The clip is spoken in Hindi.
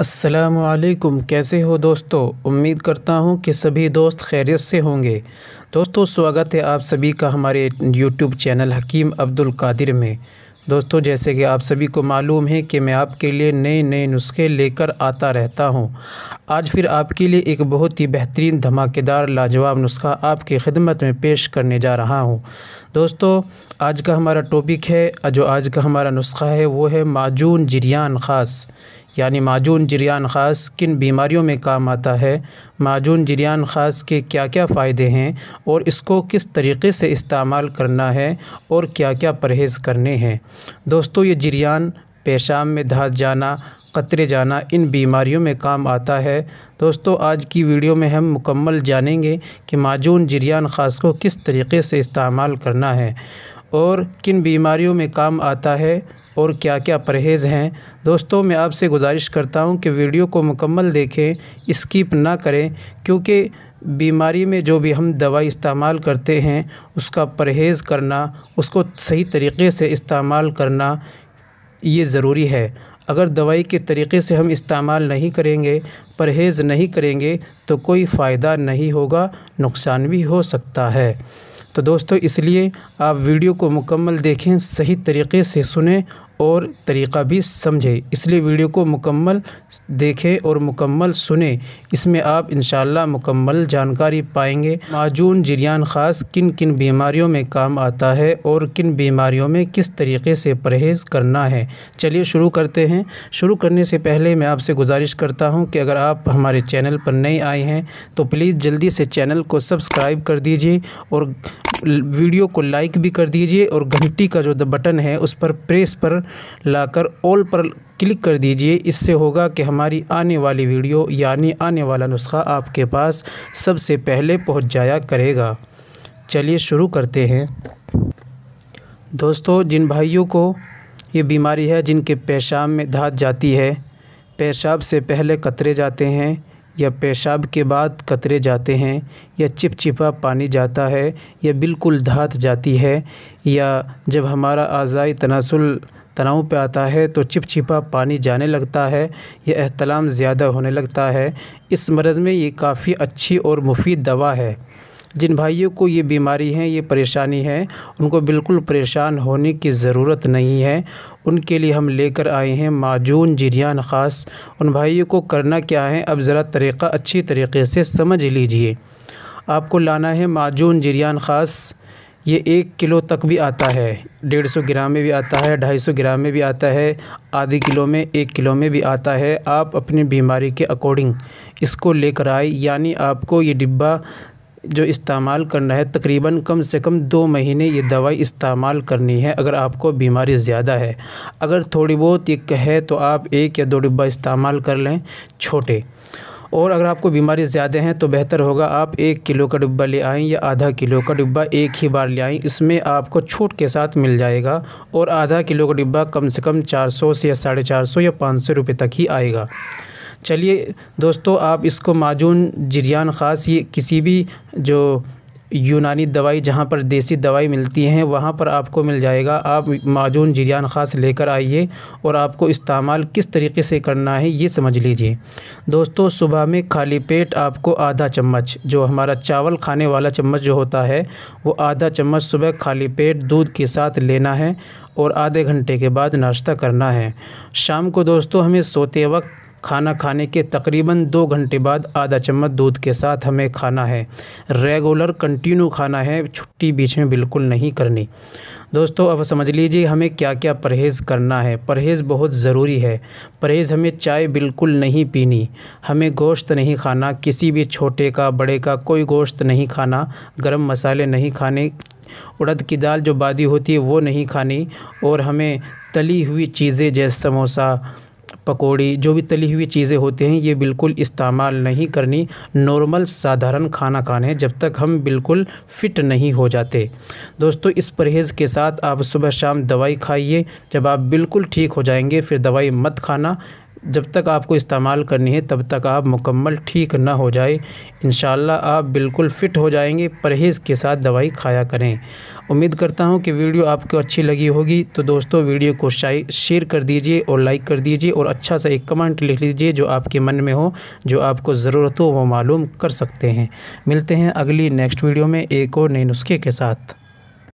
असलकुम कैसे हो दोस्तों उम्मीद करता हूँ कि सभी दोस्त खैरियत से होंगे दोस्तों स्वागत है आप सभी का हमारे यूट्यूब चैनल हकीम अब्दुल कादिर में दोस्तों जैसे कि आप सभी को मालूम है कि मैं आपके लिए नए नए नुस्खे लेकर आता रहता हूँ आज फिर आपके लिए एक बहुत ही बेहतरीन धमाकेदार लाजवाब नुस्खा आपकी खिदमत में पेश करने जा रहा हूँ दोस्तों आज का हमारा टॉपिक है जो आज का हमारा नुस्खा है वो है माजून जरियान ख़ास यानी माजून जरियान ख़ास किन बीमारियों में काम आता है माजून जरियान ख़ास के क्या क्या फ़ायदे हैं और इसको किस तरीके से इस्तेमाल करना है और क्या क्या परहेज़ करने हैं दोस्तों ये जरियान पेशाब में धात जाना कतरे जाना इन बीमारियों में काम आता है दोस्तों आज की वीडियो में हम मुकम्मल जानेंगे कि माजून जरियान ख़ास को किस तरीके से इस्तेमाल करना है और किन बीमारियों में काम आता है और क्या क्या परहेज़ हैं दोस्तों मैं आपसे गुजारिश करता हूं कि वीडियो को मुकम्मल देखें स्किप ना करें क्योंकि बीमारी में जो भी हम दवाई इस्तेमाल करते हैं उसका परहेज़ करना उसको सही तरीके से इस्तेमाल करना ये ज़रूरी है अगर दवाई के तरीके से हम इस्तेमाल नहीं करेंगे परहेज़ नहीं करेंगे तो कोई फ़ायदा नहीं होगा नुकसान भी हो सकता है तो दोस्तों इसलिए आप वीडियो को मुकम्मल देखें सही तरीके से सुने और तरीक़ा भी समझे इसलिए वीडियो को मुकम्मल देखें और मुकम्मल सुने इसमें आप इन मुकम्मल जानकारी पाएंगे माजून जरियान ख़ास किन किन बीमारियों में काम आता है और किन बीमारियों में किस तरीके से परहेज़ करना है चलिए शुरू करते हैं शुरू करने से पहले मैं आपसे गुजारिश करता हूँ कि अगर आप हमारे चैनल पर नए आए हैं तो प्लीज़ जल्दी से चैनल को सब्सक्राइब कर दीजिए और वीडियो को लाइक भी कर दीजिए और घंटी का जो बटन है उस पर प्रेस पर लाकर ऑल पर क्लिक कर दीजिए इससे होगा कि हमारी आने वाली वीडियो यानी आने वाला नुस्खा आपके पास सबसे पहले पहुंच जाया करेगा चलिए शुरू करते हैं दोस्तों जिन भाइयों को ये बीमारी है जिनके पेशाब में धात जाती है पेशाब से पहले कतरे जाते हैं या पेशाब के बाद कतरे जाते हैं या चिपचिपा पानी जाता है या बिल्कुल धात जाती है या जब हमारा आज़ाई तनासुल तनाव पे आता है तो चिपचिपा पानी जाने लगता है या अहतलाम ज़्यादा होने लगता है इस मरज़ में ये काफ़ी अच्छी और मुफीद दवा है जिन भाइयों को ये बीमारी है ये परेशानी है उनको बिल्कुल परेशान होने की ज़रूरत नहीं है उनके लिए हम लेकर आए हैं माजून जिरियान ख़ास उन भाइयों को करना क्या है अब ज़रा तरीक़ा अच्छी तरीके से समझ लीजिए आपको लाना है माजून जिरियान ख़ास ये एक किलो तक भी आता है डेढ़ सौ ग्राम में भी आता है ढाई सौ ग्राम में भी आता है आधे किलो में एक किलो में भी आता है आप अपनी बीमारी के अकॉर्डिंग इसको लेकर आए यानी आपको ये डिब्बा जो इस्तेमाल करना है तकरीबन कम से कम दो महीने ये दवाई इस्तेमाल करनी है अगर आपको बीमारी ज़्यादा है अगर थोड़ी बहुत ये है तो आप एक या दो डिब्बा इस्तेमाल कर लें छोटे और अगर आपको बीमारी ज़्यादा हैं तो बेहतर होगा आप एक किलो का डिब्बा ले आएँ या आधा किलो का डिब्बा एक ही बार ले आएँ इसमें आपको छूट के साथ मिल जाएगा और आधा किलो का डिब्बा कम से कम चार सौ से या साढ़े चार सौ या पाँच सौ रुपये तक ही आएगा चलिए दोस्तों आप इसको माजून जरियान ख़ास ये किसी भी जो यूनानी दवाई जहाँ पर देसी दवाई मिलती हैं वहाँ पर आपको मिल जाएगा आप माजून जिरियान ख़ास लेकर आइए और आपको इस्तेमाल किस तरीके से करना है ये समझ लीजिए दोस्तों सुबह में खाली पेट आपको आधा चम्मच जो हमारा चावल खाने वाला चम्मच जो होता है वो आधा चम्मच सुबह खाली पेट दूध के साथ लेना है और आधे घंटे के बाद नाश्ता करना है शाम को दोस्तों हमें सोते वक्त खाना खाने के तकरीबन दो घंटे बाद आधा चम्मच दूध के साथ हमें खाना है रेगुलर कंटिन्यू खाना है छुट्टी बीच में बिल्कुल नहीं करनी दोस्तों अब समझ लीजिए हमें क्या क्या परहेज़ करना है परहेज़ बहुत ज़रूरी है परहेज़ हमें चाय बिल्कुल नहीं पीनी हमें गोश्त नहीं खाना किसी भी छोटे का बड़े का कोई गोश्त नहीं खाना गर्म मसाले नहीं खाने उड़द की दाल जो बादी होती है वो नहीं खानी और हमें तली हुई चीज़ें जैसे समोसा पकौड़ी जो भी तली हुई चीज़ें होती हैं ये बिल्कुल इस्तेमाल नहीं करनी नॉर्मल साधारण खाना खाने जब तक हम बिल्कुल फिट नहीं हो जाते दोस्तों इस परहेज़ के साथ आप सुबह शाम दवाई खाइए जब आप बिल्कुल ठीक हो जाएंगे फिर दवाई मत खाना जब तक आपको इस्तेमाल करनी है तब तक आप मुकम्मल ठीक ना हो जाए इन आप बिल्कुल फ़िट हो जाएंगे परहेज़ के साथ दवाई खाया करें उम्मीद करता हूं कि वीडियो आपको अच्छी लगी होगी तो दोस्तों वीडियो को शेयर कर दीजिए और लाइक कर दीजिए और अच्छा सा एक कमेंट लिख लीजिए जो आपके मन में हो जो आपको ज़रूरत हो वो मालूम कर सकते हैं मिलते हैं अगली नेक्स्ट वीडियो में एक और नए नुस्खे के साथ